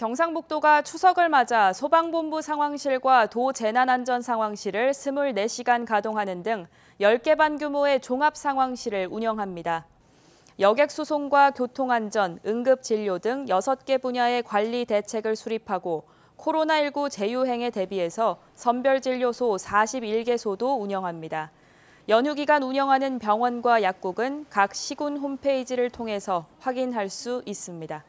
경상북도가 추석을 맞아 소방본부 상황실과 도 재난안전 상황실을 24시간 가동하는 등 10개 반 규모의 종합 상황실을 운영합니다. 여객 수송과 교통 안전, 응급 진료 등 6개 분야의 관리 대책을 수립하고 코로나19 재유행에 대비해서 선별 진료소 41개소도 운영합니다. 연휴 기간 운영하는 병원과 약국은 각 시군 홈페이지를 통해서 확인할 수 있습니다.